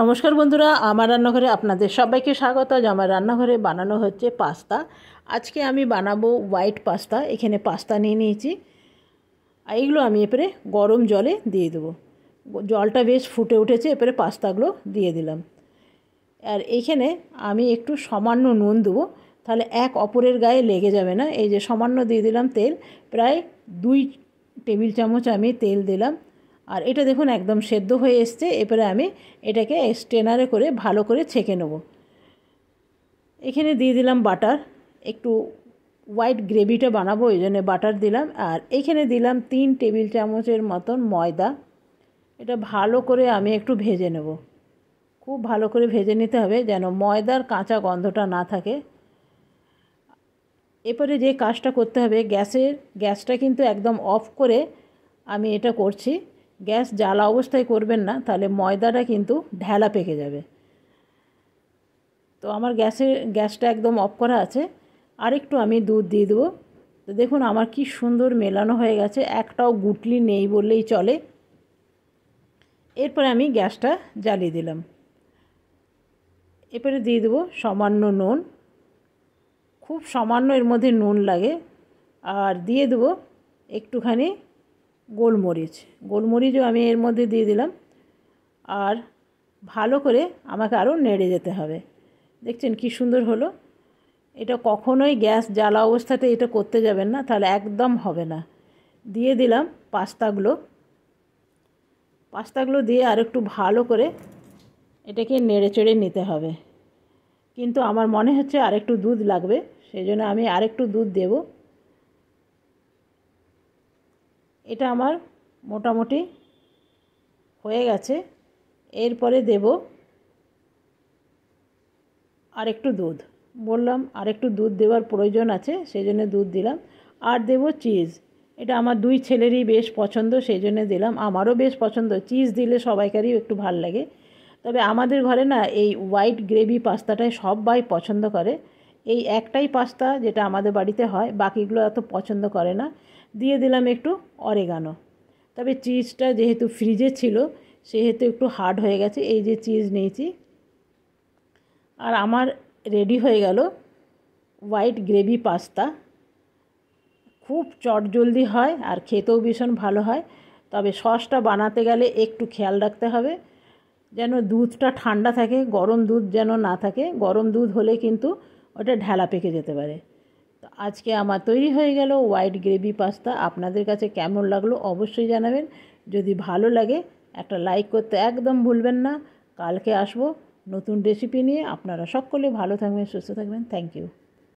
নমস্কার বন্ধুরা আমার রান্নাঘরে আপনাদের সবাইকে স্বাগত আমার রান্নাঘরে বানানো হচ্ছে পাস্তা আজকে আমি বানাবো হোয়াইট পাস্তা এখানে পাস্তা নিয়ে নিয়েছি আর এগুলো আমি এপরে গরম জলে দিয়ে দেবো জলটা বেশ ফুটে উঠেছে এপরে পাস্তাগুলো দিয়ে দিলাম আর এখানে আমি একটু সামান্য নুন দেবো তাহলে এক অপরের গায়ে লেগে যাবে না এই যে সামান্য দিয়ে দিলাম তেল প্রায় দুই টেবিল চামচ আমি তেল দিলাম আর এটা দেখুন একদম সেদ্ধ হয়ে এসছে এরপরে আমি এটাকে স্টেনারে করে ভালো করে ছেঁকে নেব এখানে দিয়ে দিলাম বাটার একটু হোয়াইট গ্রেভিটা বানাবো ওই জন্য বাটার দিলাম আর এখানে দিলাম তিন টেবিল চামচের মতন ময়দা এটা ভালো করে আমি একটু ভেজে নেব খুব ভালো করে ভেজে নিতে হবে যেন ময়দার কাঁচা গন্ধটা না থাকে এরপরে যে কাজটা করতে হবে গ্যাসের গ্যাসটা কিন্তু একদম অফ করে আমি এটা করছি গ্যাস জ্বালা অবস্থায় করবেন না তাহলে ময়দাটা কিন্তু ঢেলা পেকে যাবে তো আমার গ্যাসে গ্যাসটা একদম অফ করা আছে আরেকটু আমি দুধ দিয়ে দেবো তো দেখুন আমার কি সুন্দর মেলানো হয়ে গেছে একটাও গুটলি নেই বললেই চলে এরপরে আমি গ্যাসটা জ্বালিয়ে দিলাম এরপরে দিয়ে দেবো সামান্য নুন খুব সামান্য এর মধ্যে নুন লাগে আর দিয়ে দেবো একটুখানি গোলমরিচ গোলমরিচও আমি এর মধ্যে দিয়ে দিলাম আর ভালো করে আমাকে আরও নেড়ে যেতে হবে দেখছেন কি সুন্দর হলো এটা কখনোই গ্যাস জ্বালা অবস্থাতে এটা করতে যাবেন না তাহলে একদম হবে না দিয়ে দিলাম পাস্তাগুলো পাস্তাগুলো দিয়ে আর একটু ভালো করে এটাকে নেড়ে চেড়ে নিতে হবে কিন্তু আমার মনে হচ্ছে আরেকটু দুধ লাগবে সেই জন্য আমি আরেকটু দুধ দেবো এটা আমার মোটামুটি হয়ে গেছে এরপরে দেব আর একটু দুধ বললাম আর একটু দুধ দেওয়ার প্রয়োজন আছে সেই জন্য দুধ দিলাম আর দেব চিজ এটা আমার দুই ছেলেরই বেশ পছন্দ সেই জন্য দিলাম আমারও বেশ পছন্দ চিজ দিলে সবাইকারই একটু ভাল লাগে তবে আমাদের ঘরে না এই হোয়াইট গ্রেভি পাস্তাটাই সবাই পছন্দ করে এই একটাই পাস্তা যেটা আমাদের বাড়িতে হয় বাকিগুলো এত পছন্দ করে না দিয়ে দিলাম একটু অরেগানো তবে চিজটা যেহেতু ফ্রিজে ছিল সেহেতু একটু হার্ড হয়ে গেছে এই যে চিজ নিয়েছি আর আমার রেডি হয়ে গেল হোয়াইট গ্রেভি পাস্তা খুব চট জলদি হয় আর খেতেও ভীষণ ভালো হয় তবে সসটা বানাতে গেলে একটু খেয়াল রাখতে হবে যেন দুধটা ঠান্ডা থাকে গরম দুধ যেন না থাকে গরম দুধ হলে কিন্তু ওটা ঢেলা পেকে যেতে পারে তো আজকে আমার তৈরি হয়ে গেল হোয়াইট গ্রেভি পাস্তা আপনাদের কাছে কেমন লাগলো অবশ্যই জানাবেন যদি ভালো লাগে একটা লাইক করতে একদম ভুলবেন না কালকে আসবো নতুন রেসিপি নিয়ে আপনারা সকলে ভালো থাকবেন সুস্থ থাকবেন থ্যাংক ইউ